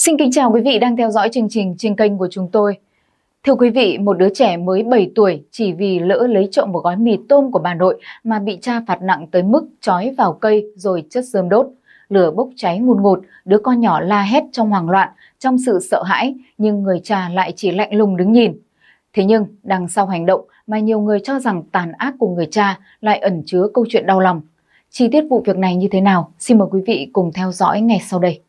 Xin kính chào quý vị đang theo dõi chương trình trên kênh của chúng tôi. Thưa quý vị, một đứa trẻ mới 7 tuổi chỉ vì lỡ lấy trộm một gói mì tôm của bà nội mà bị cha phạt nặng tới mức trói vào cây rồi chất dơm đốt. Lửa bốc cháy ngùn ngụt, đứa con nhỏ la hét trong hoảng loạn, trong sự sợ hãi, nhưng người cha lại chỉ lạnh lùng đứng nhìn. Thế nhưng, đằng sau hành động mà nhiều người cho rằng tàn ác của người cha lại ẩn chứa câu chuyện đau lòng. Chi tiết vụ việc này như thế nào? Xin mời quý vị cùng theo dõi ngay sau đây.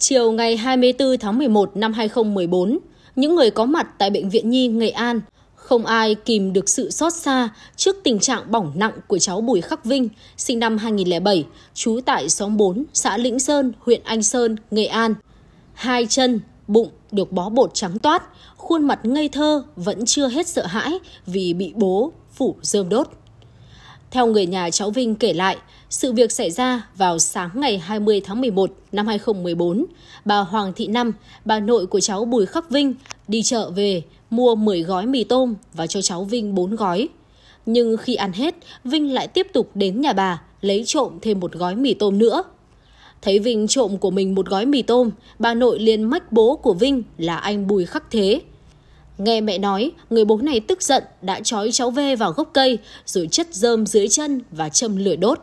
Chiều ngày 24 tháng 11 năm 2014, những người có mặt tại Bệnh viện Nhi Nghệ An không ai kìm được sự xót xa trước tình trạng bỏng nặng của cháu Bùi Khắc Vinh, sinh năm 2007, trú tại xóm 4, xã Lĩnh Sơn, huyện Anh Sơn, Nghệ An. Hai chân, bụng được bó bột trắng toát, khuôn mặt ngây thơ vẫn chưa hết sợ hãi vì bị bố phủ dơm đốt. Theo người nhà cháu Vinh kể lại, sự việc xảy ra vào sáng ngày 20 tháng 11 năm 2014. Bà Hoàng Thị Năm, bà nội của cháu Bùi Khắc Vinh, đi chợ về mua 10 gói mì tôm và cho cháu Vinh 4 gói. Nhưng khi ăn hết, Vinh lại tiếp tục đến nhà bà lấy trộm thêm một gói mì tôm nữa. Thấy Vinh trộm của mình một gói mì tôm, bà nội liền mách bố của Vinh là anh Bùi Khắc Thế. Nghe mẹ nói, người bố này tức giận đã trói cháu V vào gốc cây rồi chất rơm dưới chân và châm lửa đốt.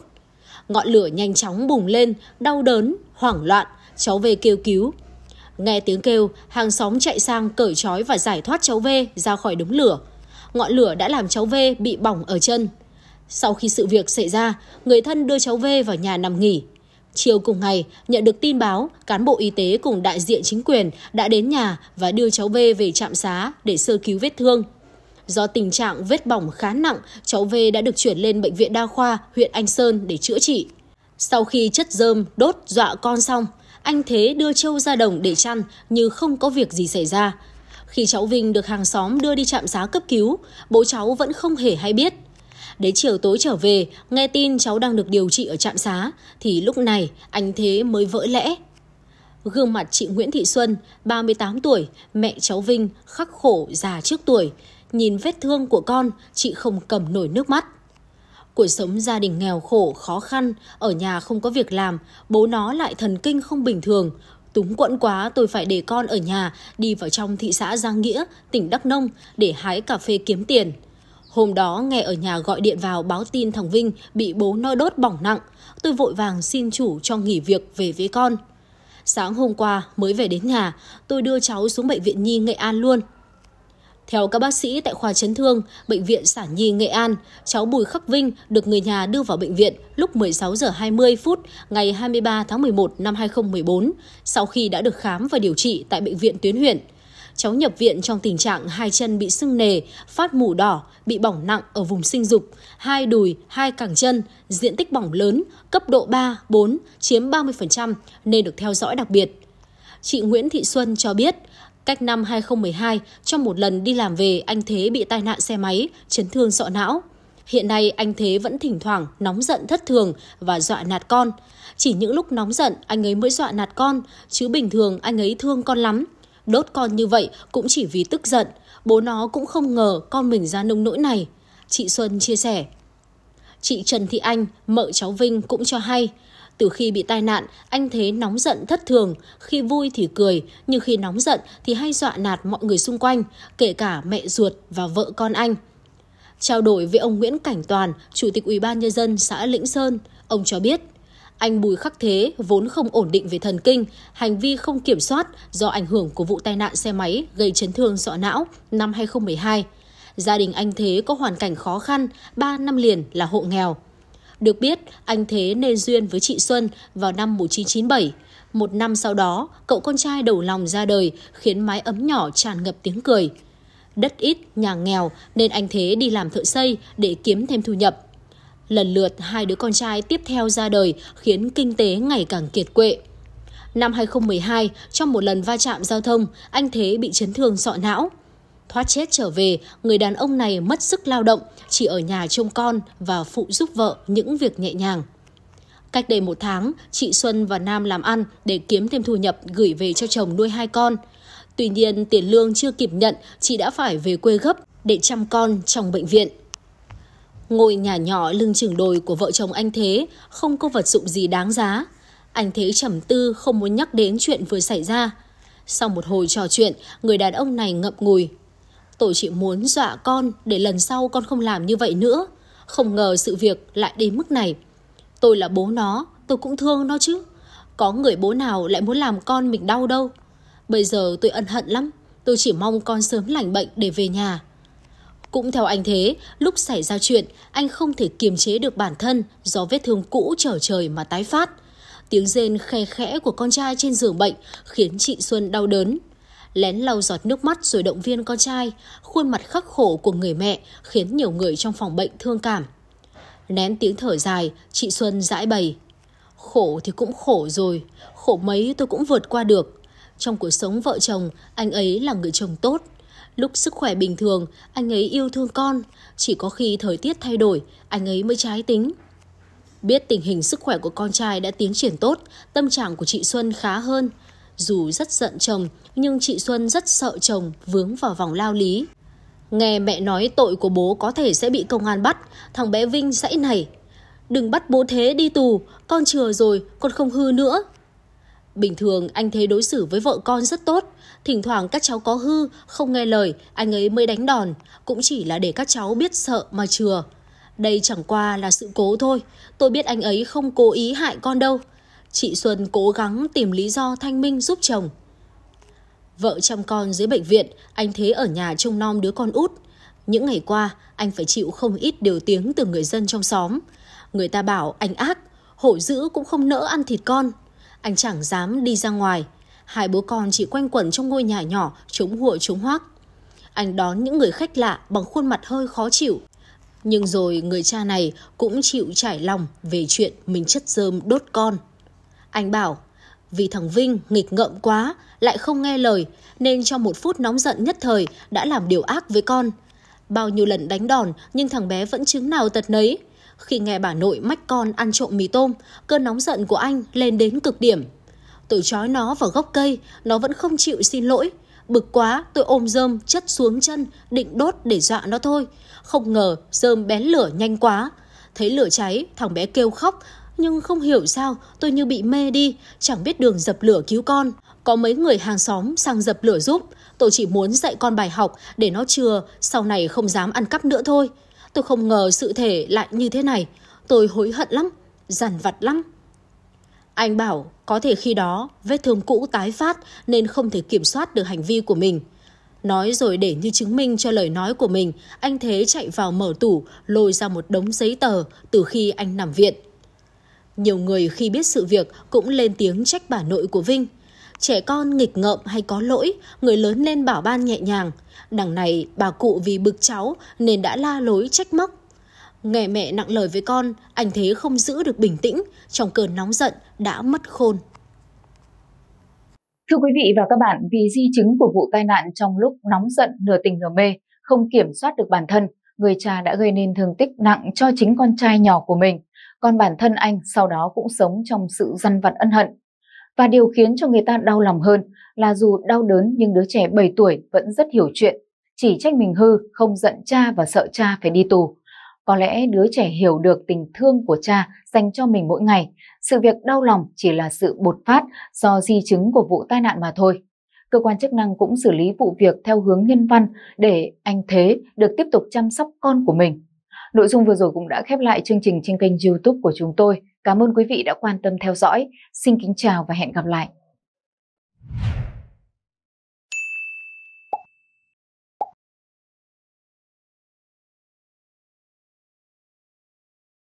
Ngọn lửa nhanh chóng bùng lên, đau đớn, hoảng loạn, cháu V kêu cứu. Nghe tiếng kêu, hàng xóm chạy sang cởi trói và giải thoát cháu V ra khỏi đống lửa. Ngọn lửa đã làm cháu V bị bỏng ở chân. Sau khi sự việc xảy ra, người thân đưa cháu V vào nhà nằm nghỉ. Chiều cùng ngày, nhận được tin báo, cán bộ y tế cùng đại diện chính quyền đã đến nhà và đưa cháu V về trạm xá để sơ cứu vết thương. Do tình trạng vết bỏng khá nặng, cháu V đã được chuyển lên Bệnh viện Đa khoa huyện Anh Sơn để chữa trị. Sau khi chất dơm đốt dọa con xong, anh Thế đưa Châu ra đồng để chăn như không có việc gì xảy ra. Khi cháu Vinh được hàng xóm đưa đi trạm xá cấp cứu, bố cháu vẫn không hề hay biết. Đến chiều tối trở về, nghe tin cháu đang được điều trị ở trạm xá, thì lúc này anh Thế mới vỡ lẽ. Gương mặt chị Nguyễn Thị Xuân, 38 tuổi, mẹ cháu Vinh, khắc khổ già trước tuổi, Nhìn vết thương của con, chị không cầm nổi nước mắt. Cuộc sống gia đình nghèo khổ, khó khăn, ở nhà không có việc làm, bố nó lại thần kinh không bình thường. Túng quẫn quá tôi phải để con ở nhà, đi vào trong thị xã Giang Nghĩa, tỉnh Đắk Nông để hái cà phê kiếm tiền. Hôm đó nghe ở nhà gọi điện vào báo tin thằng Vinh bị bố nó đốt bỏng nặng. Tôi vội vàng xin chủ cho nghỉ việc về với con. Sáng hôm qua mới về đến nhà, tôi đưa cháu xuống bệnh viện Nhi Nghệ An luôn theo các bác sĩ tại khoa chấn thương, Bệnh viện Sản Nhi Nghệ An, cháu Bùi Khắc Vinh được người nhà đưa vào bệnh viện lúc 16 giờ 20 phút ngày 23 tháng 11 năm 2014 sau khi đã được khám và điều trị tại Bệnh viện tuyến huyện. Cháu nhập viện trong tình trạng hai chân bị sưng nề, phát mủ đỏ, bị bỏng nặng ở vùng sinh dục, hai đùi, hai cẳng chân, diện tích bỏng lớn, cấp độ 3, 4, chiếm 30% nên được theo dõi đặc biệt. Chị Nguyễn Thị Xuân cho biết, Cách năm 2012, trong một lần đi làm về, anh Thế bị tai nạn xe máy, chấn thương sọ não. Hiện nay anh Thế vẫn thỉnh thoảng nóng giận thất thường và dọa nạt con. Chỉ những lúc nóng giận anh ấy mới dọa nạt con, chứ bình thường anh ấy thương con lắm. Đốt con như vậy cũng chỉ vì tức giận, bố nó cũng không ngờ con mình ra nông nỗi này. Chị Xuân chia sẻ chị Trần Thị Anh, mợ cháu Vinh cũng cho hay, từ khi bị tai nạn, anh Thế nóng giận thất thường, khi vui thì cười, nhưng khi nóng giận thì hay dọa nạt mọi người xung quanh, kể cả mẹ ruột và vợ con anh. Trao đổi với ông Nguyễn Cảnh Toàn, Chủ tịch Ủy ban Nhân dân xã Lĩnh Sơn, ông cho biết, anh Bùi Khắc Thế vốn không ổn định về thần kinh, hành vi không kiểm soát do ảnh hưởng của vụ tai nạn xe máy gây chấn thương sọ não năm 2012. Gia đình anh Thế có hoàn cảnh khó khăn, 3 năm liền là hộ nghèo. Được biết, anh Thế nên duyên với chị Xuân vào năm 1997. Một năm sau đó, cậu con trai đầu lòng ra đời khiến mái ấm nhỏ tràn ngập tiếng cười. Đất ít, nhà nghèo nên anh Thế đi làm thợ xây để kiếm thêm thu nhập. Lần lượt hai đứa con trai tiếp theo ra đời khiến kinh tế ngày càng kiệt quệ. Năm 2012, trong một lần va chạm giao thông, anh Thế bị chấn thương sọ não. Thoát chết trở về, người đàn ông này mất sức lao động, chỉ ở nhà trông con và phụ giúp vợ những việc nhẹ nhàng. Cách đây một tháng, chị Xuân và Nam làm ăn để kiếm thêm thu nhập gửi về cho chồng nuôi hai con. Tuy nhiên, tiền lương chưa kịp nhận, chị đã phải về quê gấp để chăm con trong bệnh viện. Ngôi nhà nhỏ lưng chừng đồi của vợ chồng anh Thế không có vật dụng gì đáng giá. Anh Thế trầm tư không muốn nhắc đến chuyện vừa xảy ra. Sau một hồi trò chuyện, người đàn ông này ngậm ngùi Tôi chỉ muốn dọa con để lần sau con không làm như vậy nữa. Không ngờ sự việc lại đến mức này. Tôi là bố nó, tôi cũng thương nó chứ. Có người bố nào lại muốn làm con mình đau đâu. Bây giờ tôi ân hận lắm, tôi chỉ mong con sớm lành bệnh để về nhà. Cũng theo anh thế, lúc xảy ra chuyện, anh không thể kiềm chế được bản thân do vết thương cũ trở trời mà tái phát. Tiếng rên khe khẽ của con trai trên giường bệnh khiến chị Xuân đau đớn lén lau giọt nước mắt rồi động viên con trai, khuôn mặt khắc khổ của người mẹ khiến nhiều người trong phòng bệnh thương cảm. Nén tiếng thở dài, chị Xuân giải bày. Khổ thì cũng khổ rồi, khổ mấy tôi cũng vượt qua được. Trong cuộc sống vợ chồng, anh ấy là người chồng tốt. Lúc sức khỏe bình thường, anh ấy yêu thương con. Chỉ có khi thời tiết thay đổi, anh ấy mới trái tính. Biết tình hình sức khỏe của con trai đã tiến triển tốt, tâm trạng của chị Xuân khá hơn. Dù rất giận chồng, nhưng chị Xuân rất sợ chồng vướng vào vòng lao lý. Nghe mẹ nói tội của bố có thể sẽ bị công an bắt, thằng bé Vinh dãy này. Đừng bắt bố thế đi tù, con chừa rồi, con không hư nữa. Bình thường anh Thế đối xử với vợ con rất tốt, thỉnh thoảng các cháu có hư, không nghe lời, anh ấy mới đánh đòn, cũng chỉ là để các cháu biết sợ mà chừa. Đây chẳng qua là sự cố thôi, tôi biết anh ấy không cố ý hại con đâu, Chị Xuân cố gắng tìm lý do thanh minh giúp chồng. Vợ chăm con dưới bệnh viện, anh Thế ở nhà trông nom đứa con út. Những ngày qua, anh phải chịu không ít điều tiếng từ người dân trong xóm. Người ta bảo anh ác, hổ dữ cũng không nỡ ăn thịt con. Anh chẳng dám đi ra ngoài. Hai bố con chỉ quanh quẩn trong ngôi nhà nhỏ, chống hùa chống hoác. Anh đón những người khách lạ bằng khuôn mặt hơi khó chịu. Nhưng rồi người cha này cũng chịu trải lòng về chuyện mình chất dơm đốt con. Anh bảo, vì thằng Vinh nghịch ngợm quá, lại không nghe lời, nên trong một phút nóng giận nhất thời đã làm điều ác với con. Bao nhiêu lần đánh đòn nhưng thằng bé vẫn chứng nào tật nấy. Khi nghe bà nội mách con ăn trộm mì tôm, cơn nóng giận của anh lên đến cực điểm. Tôi trói nó vào gốc cây, nó vẫn không chịu xin lỗi. Bực quá, tôi ôm dơm chất xuống chân, định đốt để dọa nó thôi. Không ngờ, dơm bén lửa nhanh quá. Thấy lửa cháy, thằng bé kêu khóc, nhưng không hiểu sao tôi như bị mê đi, chẳng biết đường dập lửa cứu con. Có mấy người hàng xóm sang dập lửa giúp, tôi chỉ muốn dạy con bài học để nó chừa, sau này không dám ăn cắp nữa thôi. Tôi không ngờ sự thể lại như thế này, tôi hối hận lắm, dằn vặt lắm. Anh bảo có thể khi đó vết thương cũ tái phát nên không thể kiểm soát được hành vi của mình. Nói rồi để như chứng minh cho lời nói của mình, anh Thế chạy vào mở tủ, lôi ra một đống giấy tờ từ khi anh nằm viện. Nhiều người khi biết sự việc cũng lên tiếng trách bà nội của Vinh. Trẻ con nghịch ngợm hay có lỗi, người lớn nên bảo ban nhẹ nhàng. Đằng này bà cụ vì bực cháu nên đã la lối trách móc. Nghe mẹ nặng lời với con, anh Thế không giữ được bình tĩnh, trong cơn nóng giận đã mất khôn. Thưa quý vị và các bạn, vì di chứng của vụ tai nạn trong lúc nóng giận nửa tình nửa mê, không kiểm soát được bản thân, người cha đã gây nên thương tích nặng cho chính con trai nhỏ của mình còn bản thân anh sau đó cũng sống trong sự dằn vặt ân hận. Và điều khiến cho người ta đau lòng hơn là dù đau đớn nhưng đứa trẻ 7 tuổi vẫn rất hiểu chuyện, chỉ trách mình hư, không giận cha và sợ cha phải đi tù. Có lẽ đứa trẻ hiểu được tình thương của cha dành cho mình mỗi ngày, sự việc đau lòng chỉ là sự bột phát do di chứng của vụ tai nạn mà thôi. Cơ quan chức năng cũng xử lý vụ việc theo hướng nhân văn để anh Thế được tiếp tục chăm sóc con của mình. Nội dung vừa rồi cũng đã khép lại chương trình trên kênh youtube của chúng tôi. Cảm ơn quý vị đã quan tâm theo dõi. Xin kính chào và hẹn gặp lại.